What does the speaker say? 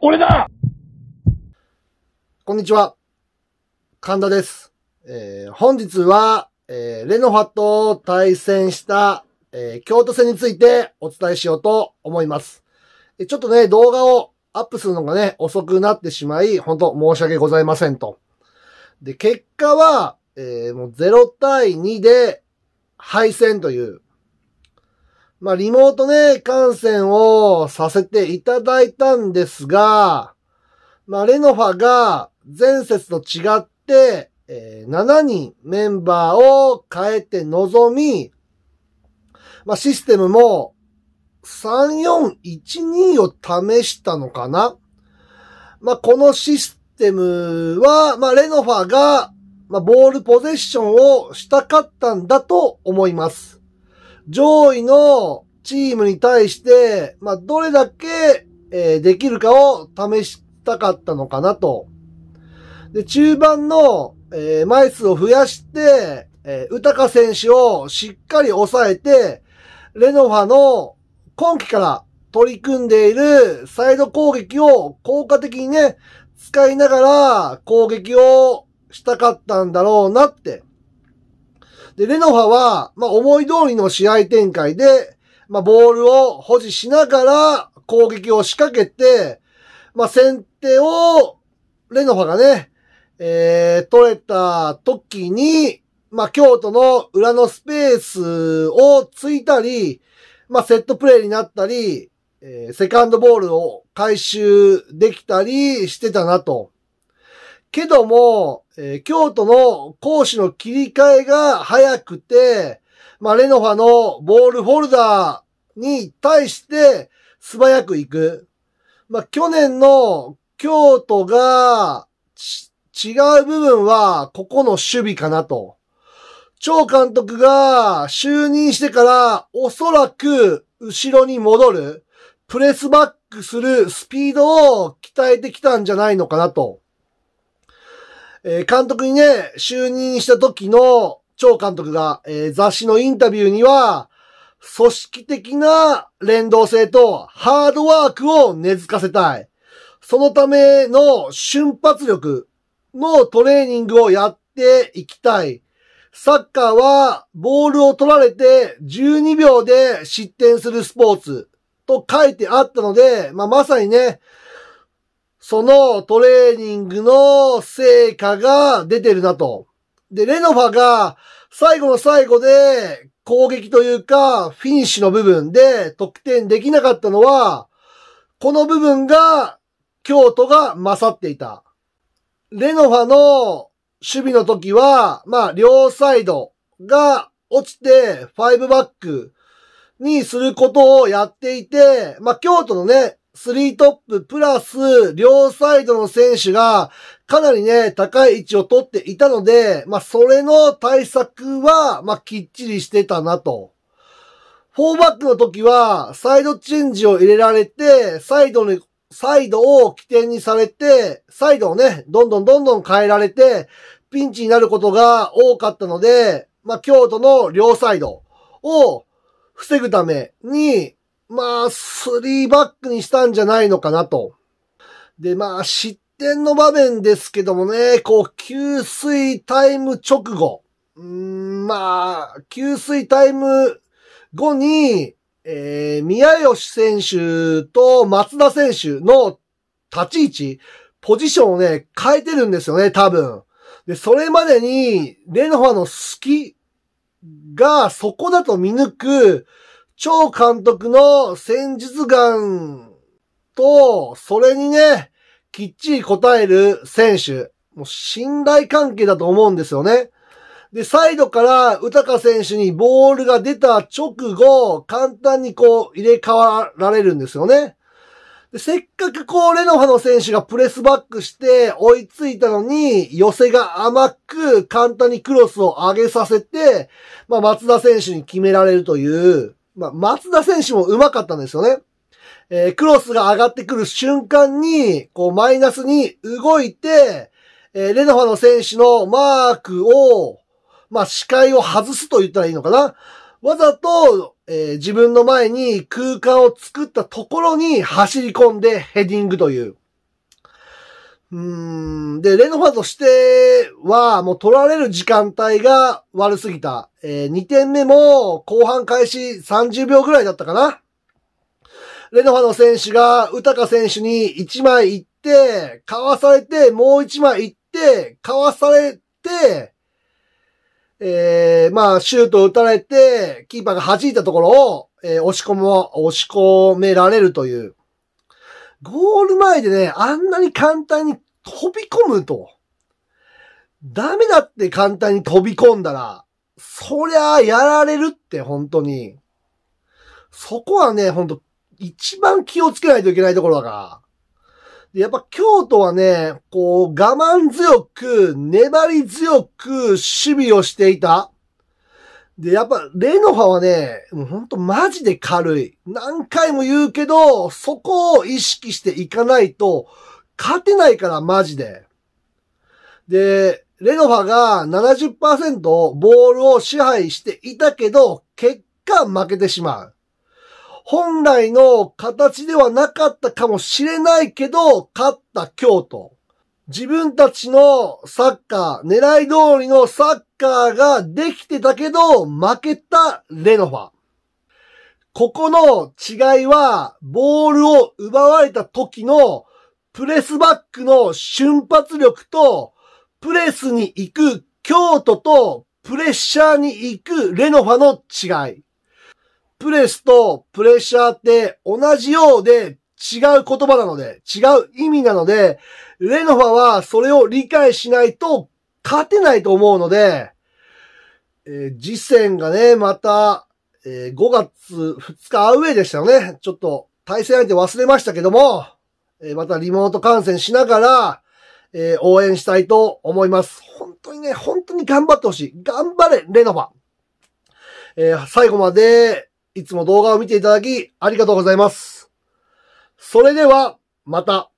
俺だこんにちは。神田です。えー、本日は、えー、レノファと対戦した、えー、京都戦についてお伝えしようと思います。え、ちょっとね、動画をアップするのがね、遅くなってしまい、本当申し訳ございませんと。で、結果は、えー、もう0対2で敗戦というまあ、リモートね、観戦をさせていただいたんですが、まあ、レノファが前節と違って、えー、7人メンバーを変えて臨み、まあ、システムも3412を試したのかなまあ、このシステムは、まあ、レノファが、まあ、ボールポゼッションをしたかったんだと思います。上位のチームに対して、まあ、どれだけ、えー、できるかを試したかったのかなと。で、中盤の、えー、枚数を増やして、えー、宇高選手をしっかり抑えて、レノファの今季から取り組んでいるサイド攻撃を効果的にね、使いながら攻撃をしたかったんだろうなって。で、レノファは、まあ、思い通りの試合展開で、まあ、ボールを保持しながら攻撃を仕掛けて、まあ、先手を、レノファがね、えー、取れた時に、まあ、京都の裏のスペースをついたり、まあ、セットプレーになったり、えー、セカンドボールを回収できたりしてたなと。けども、えー、京都の講師の切り替えが早くて、まあ、レノファのボールホルダーに対して素早く行く。まあ、去年の京都が違う部分は、ここの守備かなと。張監督が就任してから、おそらく後ろに戻る、プレスバックするスピードを鍛えてきたんじゃないのかなと。えー、監督にね、就任した時の、張監督が、えー、雑誌のインタビューには、組織的な連動性とハードワークを根付かせたい。そのための瞬発力のトレーニングをやっていきたい。サッカーはボールを取られて12秒で失点するスポーツと書いてあったので、まあ、まさにね、そのトレーニングの成果が出てるなと。で、レノファが最後の最後で攻撃というかフィニッシュの部分で得点できなかったのは、この部分が京都が勝っていた。レノファの守備の時は、まあ、両サイドが落ちて、ファイブバックにすることをやっていて、まあ、京都のね、スリートッププラス、両サイドの選手が、かなりね、高い位置を取っていたので、まあ、それの対策は、まあ、きっちりしてたなと。フォーバックの時は、サイドチェンジを入れられて、サイドに、サイドを起点にされて、サイドをね、どんどんどんどん変えられて、ピンチになることが多かったので、まあ、京都の両サイドを防ぐために、まあ、スリーバックにしたんじゃないのかなと。で、まあ、失点の場面ですけどもね、こう、給水タイム直後。うん、まあ、給水タイム後に、えー、宮吉選手と松田選手の立ち位置、ポジションをね、変えてるんですよね、多分。で、それまでに、レノファの隙がそこだと見抜く、超監督の戦術眼と、それにね、きっちり答える選手。もう信頼関係だと思うんですよね。で、サイドから、宇高選手にボールが出た直後、簡単にこう、入れ替わられるんですよね。でせっかくこう、レノファの選手がプレスバックして追いついたのに、寄せが甘く、簡単にクロスを上げさせて、まあ、松田選手に決められるという、まあ、松田選手も上手かったんですよね。えー、クロスが上がってくる瞬間に、こう、マイナスに動いて、えー、レノファの選手のマークを、まあ、視界を外すと言ったらいいのかな。わざと、えー、自分の前に空間を作ったところに走り込んでヘディングという。うん。で、レノファとしては、もう取られる時間帯が悪すぎた。えー、2点目も後半開始30秒ぐらいだったかな。レノファの選手が、ウタカ選手に1枚行って、かわされて、もう1枚行って、かわされて、えー、まあ、シュート打たれて、キーパーが弾いたところを、えー、押し込む、押し込められるという。ゴール前でね、あんなに簡単に飛び込むと。ダメだって簡単に飛び込んだら、そりゃあやられるって本当に。そこはね、ほんと一番気をつけないといけないところだから。やっぱ京都はね、こう我慢強く、粘り強く守備をしていた。で、やっぱ、レノファはね、もうほんとマジで軽い。何回も言うけど、そこを意識していかないと、勝てないから、マジで。で、レノファが70%ボールを支配していたけど、結果負けてしまう。本来の形ではなかったかもしれないけど、勝った京都。自分たちのサッカー、狙い通りのサッカーができてたけど、負けたレノファ。ここの違いは、ボールを奪われた時のプレスバックの瞬発力と、プレスに行く京都とプレッシャーに行くレノファの違い。プレスとプレッシャーって同じようで違う言葉なので、違う意味なので、レノファはそれを理解しないと勝てないと思うので、えー、次戦がね、また、えー、5月2日アウェイでしたよね。ちょっと対戦相手忘れましたけども、えー、またリモート観戦しながら、えー、応援したいと思います。本当にね、本当に頑張ってほしい。頑張れ、レノファ。えー、最後まで、いつも動画を見ていただき、ありがとうございます。それでは、また。